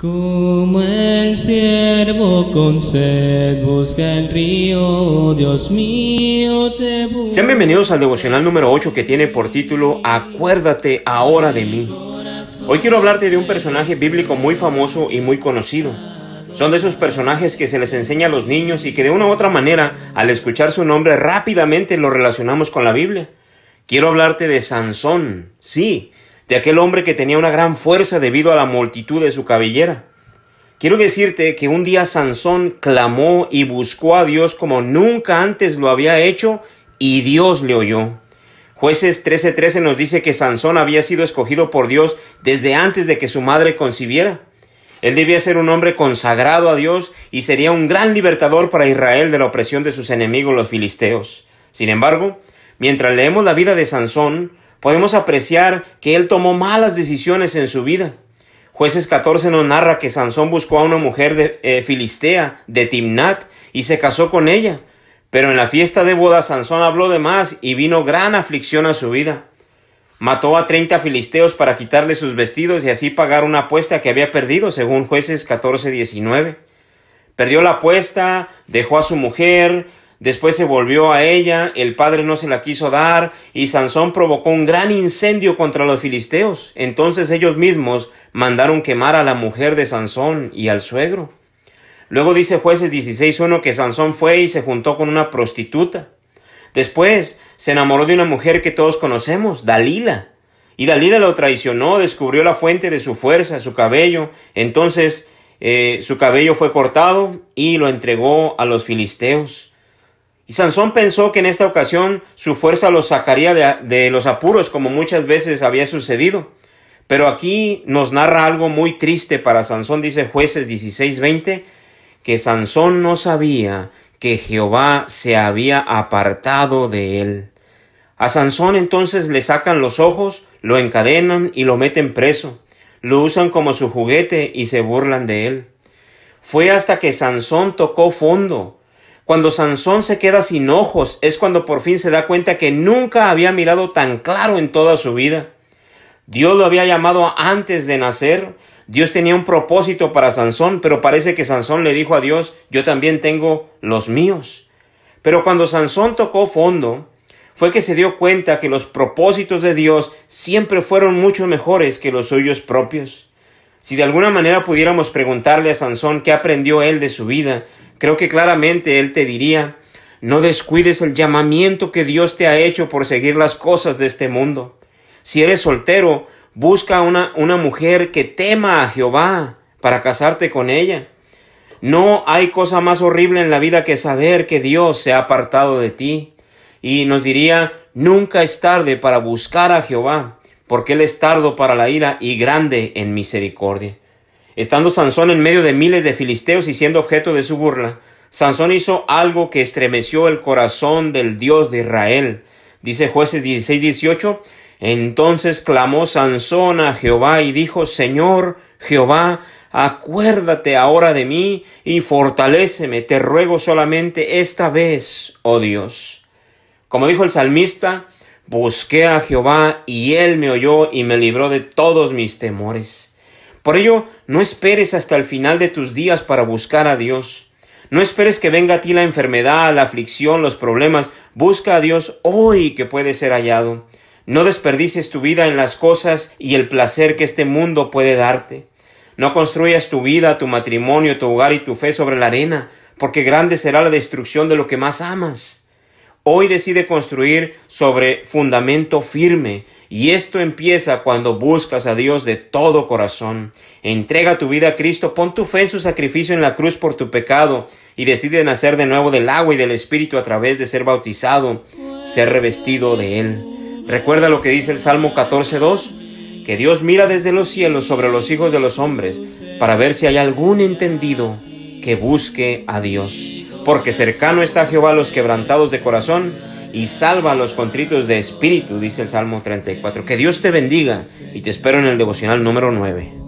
Como el siervo con sed busca el río, Dios mío, te busca. Sean bienvenidos al devocional número 8 que tiene por título Acuérdate ahora de mí. Hoy quiero hablarte de un personaje bíblico muy famoso y muy conocido. Son de esos personajes que se les enseña a los niños y que de una u otra manera, al escuchar su nombre, rápidamente lo relacionamos con la Biblia. Quiero hablarte de Sansón. Sí, de aquel hombre que tenía una gran fuerza debido a la multitud de su cabellera. Quiero decirte que un día Sansón clamó y buscó a Dios como nunca antes lo había hecho y Dios le oyó. Jueces 13:13 nos dice que Sansón había sido escogido por Dios desde antes de que su madre concibiera. Él debía ser un hombre consagrado a Dios y sería un gran libertador para Israel de la opresión de sus enemigos los filisteos. Sin embargo, mientras leemos la vida de Sansón, podemos apreciar que él tomó malas decisiones en su vida. Jueces 14 nos narra que Sansón buscó a una mujer de, eh, filistea de Timnat y se casó con ella. Pero en la fiesta de boda Sansón habló de más y vino gran aflicción a su vida. Mató a 30 filisteos para quitarle sus vestidos y así pagar una apuesta que había perdido, según jueces 14-19. Perdió la apuesta, dejó a su mujer, Después se volvió a ella, el padre no se la quiso dar, y Sansón provocó un gran incendio contra los filisteos. Entonces ellos mismos mandaron quemar a la mujer de Sansón y al suegro. Luego dice jueces 16.1 que Sansón fue y se juntó con una prostituta. Después se enamoró de una mujer que todos conocemos, Dalila. Y Dalila lo traicionó, descubrió la fuente de su fuerza, su cabello. Entonces eh, su cabello fue cortado y lo entregó a los filisteos. Y Sansón pensó que en esta ocasión su fuerza los sacaría de, los apuros como muchas veces había sucedido. Pero aquí nos narra algo muy triste para Sansón, dice jueces 16:20, que Sansón no sabía que Jehová se había apartado de él. A Sansón entonces le sacan los ojos, lo encadenan y lo meten preso. Lo usan como su juguete y se burlan de él. Fue hasta que Sansón tocó fondo cuando Sansón se queda sin ojos es cuando por fin se da cuenta que nunca había mirado tan claro en toda su vida. Dios lo había llamado antes de nacer. Dios tenía un propósito para Sansón, pero parece que Sansón le dijo a Dios, yo también tengo los míos. Pero cuando Sansón tocó fondo, fue que se dio cuenta que los propósitos de Dios siempre fueron mucho mejores que los suyos propios. Si de alguna manera pudiéramos preguntarle a Sansón qué aprendió él de su vida, Creo que claramente Él te diría, no descuides el llamamiento que Dios te ha hecho por seguir las cosas de este mundo. Si eres soltero, busca una, una mujer que tema a Jehová para casarte con ella. No hay cosa más horrible en la vida que saber que Dios se ha apartado de ti. Y nos diría, nunca es tarde para buscar a Jehová, porque Él es tardo para la ira y grande en misericordia. Estando Sansón en medio de miles de filisteos y siendo objeto de su burla, Sansón hizo algo que estremeció el corazón del Dios de Israel. Dice jueces 16, 18, entonces clamó Sansón a Jehová y dijo, Señor Jehová, acuérdate ahora de mí y fortaléceme, te ruego solamente esta vez, oh Dios. Como dijo el salmista, busqué a Jehová y él me oyó y me libró de todos mis temores. Por ello, no esperes hasta el final de tus días para buscar a Dios. No esperes que venga a ti la enfermedad, la aflicción, los problemas. Busca a Dios hoy que puede ser hallado. No desperdices tu vida en las cosas y el placer que este mundo puede darte. No construyas tu vida, tu matrimonio, tu hogar y tu fe sobre la arena, porque grande será la destrucción de lo que más amas hoy decide construir sobre fundamento firme. Y esto empieza cuando buscas a Dios de todo corazón. Entrega tu vida a Cristo, pon tu fe en su sacrificio en la cruz por tu pecado y decide nacer de nuevo del agua y del Espíritu a través de ser bautizado, ser revestido de Él. Recuerda lo que dice el Salmo 14.2, que Dios mira desde los cielos sobre los hijos de los hombres para ver si hay algún entendido que busque a Dios. Porque cercano está Jehová a los quebrantados de corazón y salva a los contritos de espíritu, dice el Salmo 34. Que Dios te bendiga y te espero en el devocional número 9.